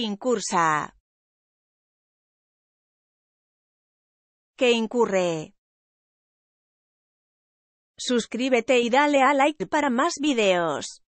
incursa, que incurre. Suscríbete y dale a like para más videos.